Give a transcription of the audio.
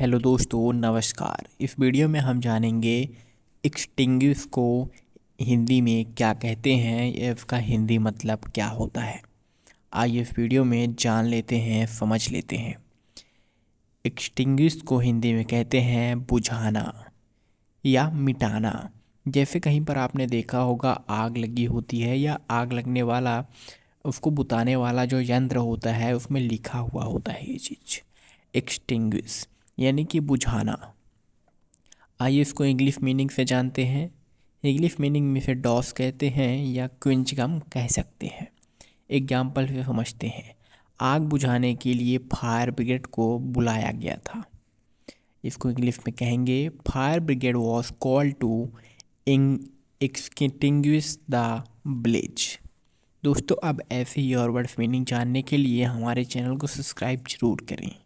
hello दोस्तों नमस्कार इस वीडियो में हम जानेंगे एक्सटिंग्विश को हिंदी में क्या कहते हैं या इसका हिंदी मतलब क्या होता है आइए इस वीडियो में जान लेते हैं समझ लेते हैं एक्सटिंग्विश को हिंदी में कहते हैं बुझाना या मिटाना जैसे कहीं पर आपने देखा होगा आग लगी होती है या आग लगने वाला उसको बुताने वाला जो यंत्र होता है उसमें लिखा हुआ होता है ये चीज़ एक्सटिंग्विश यानी कि बुझाना आइए इसको इंग्लिश मीनिंग से जानते हैं इंग्लिश मीनिंग में से डॉस कहते हैं या क्विंच गम कह सकते हैं एग्जाम्पल से समझते हैं आग बुझाने के लिए फायर ब्रिगेड को बुलाया गया था इसको इंग्लिश में कहेंगे fire brigade was call to extinguishing the blaze दोस्तों अब ऐसे ही और वर्ड्स मीनिंग जानने के लिए हमारे चैनल को सब्सक्राइब जरूर करें